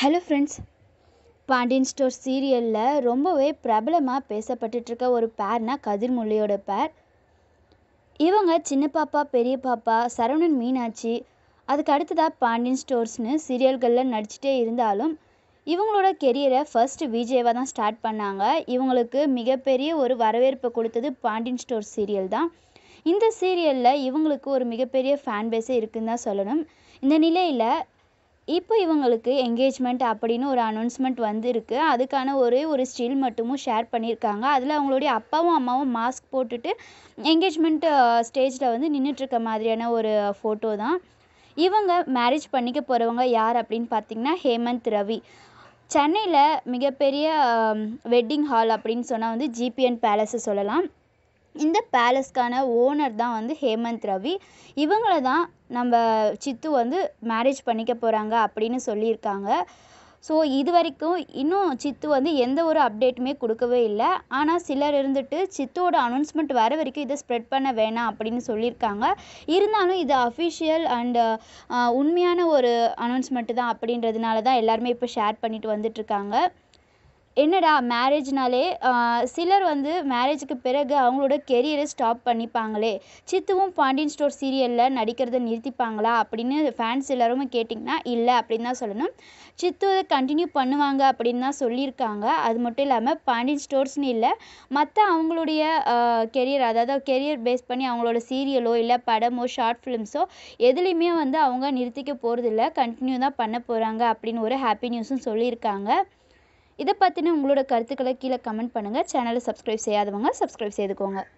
hello friends Pandian store சீரியலில் ரொம்பவே பிரபலமாக பேசப்பட்டுட்ருக்க ஒரு பேர்னால் கதிர்மொழியோட பேர் இவங்க சின்ன பாப்பா பெரிய பாப்பா சரவணன் மீனாட்சி அதுக்கு அடுத்ததாக பாண்டியன் ஸ்டோர்ஸ்னு சீரியல்களில் நடிச்சுட்டே இருந்தாலும் இவங்களோட கெரியரை ஃபஸ்ட்டு விஜேவாக தான் ஸ்டார்ட் பண்ணாங்க இவங்களுக்கு மிகப்பெரிய ஒரு வரவேற்பை கொடுத்தது பாண்டியன் ஸ்டோர் சீரியல் தான் இந்த சீரியலில் இவங்களுக்கு ஒரு மிகப்பெரிய ஃபேன் பேஸே இருக்குதுன்னு தான் சொல்லணும் இந்த நிலையில் இப்போ இவங்களுக்கு என்கேஜ்மெண்ட் அப்படின்னு ஒரு அனௌன்ஸ்மெண்ட் வந்திருக்கு அதுக்கான ஒரே ஒரு ஸ்டில் மட்டுமும் ஷேர் பண்ணியிருக்காங்க அதில் அவங்களுடைய அப்பாவும் அம்மாவும் மாஸ்க் போட்டுட்டு என்கேஜ்மெண்ட் ஸ்டேஜில் வந்து நின்றுட்டுருக்க மாதிரியான ஒரு ஃபோட்டோ தான் இவங்க மேரேஜ் பண்ணிக்க போகிறவங்க யார் அப்படின்னு பார்த்தீங்கன்னா ஹேமந்த் ரவி சென்னையில் மிகப்பெரிய வெட்டிங் ஹால் அப்படின்னு சொன்னால் வந்து ஜிபிஎன் பேலஸை சொல்லலாம் இந்த பேலஸ்க்கான ஓனர் தான் வந்து ஹேமந்த் ரவி இவங்கள தான் நம்ம சித்து வந்து மேரேஜ் பண்ணிக்க போகிறாங்க அப்படின்னு சொல்லியிருக்காங்க ஸோ இது வரைக்கும் இன்னும் சித்து வந்து எந்த ஒரு அப்டேட்டுமே கொடுக்கவே இல்லை ஆனால் சிலர் இருந்துட்டு சித்தோட அனௌன்ஸ்மெண்ட் வர வரைக்கும் இதை ஸ்ப்ரெட் பண்ண வேணாம் அப்படின்னு சொல்லியிருக்காங்க இருந்தாலும் இது அஃபிஷியல் அண்டு உண்மையான ஒரு அனௌன்ஸ்மெண்ட்டு தான் அப்படின்றதுனால தான் எல்லாருமே இப்போ ஷேர் பண்ணிட்டு வந்துட்டுருக்காங்க என்னடா மேரேஜ்னாலே சிலர் வந்து மேரேஜுக்கு பிறகு அவங்களோட கெரியரை ஸ்டாப் பண்ணிப்பாங்களே சித்துவும் பாண்டியன் ஸ்டோர் சீரியலில் நடிக்கிறத நிறுத்திப்பாங்களா அப்படின்னு ஃபேன்ஸ் எல்லாருமே கேட்டிங்கன்னா இல்லை அப்படின்னு தான் சொல்லணும் சித்து கண்டினியூ பண்ணுவாங்க அப்படின்னு தான் சொல்லியிருக்காங்க அது மட்டும் இல்லாமல் பாண்டியன் ஸ்டோர்ஸ்னு இல்லை மற்ற அவங்களுடைய கெரியர் அதாவது கெரியர் பேஸ் பண்ணி அவங்களோட சீரியலோ இல்லை படமோ ஷார்ட் ஃபிலிம்ஸோ எதுலேயுமே வந்து அவங்க நிறுத்திக்க போகிறதில்ல கண்டினியூ தான் பண்ண போகிறாங்க அப்படின்னு ஒரு ஹாப்பி நியூஸும் சொல்லியிருக்காங்க இதை பற்றின உங்களோட கருத்துக்களை கீழே கமெண்ட் பண்ணுங்கள் சேனலை சப்ஸ்கிரைப் செய்யாதவங்க சப்ஸ்கிரைப் செய்துக்கோங்க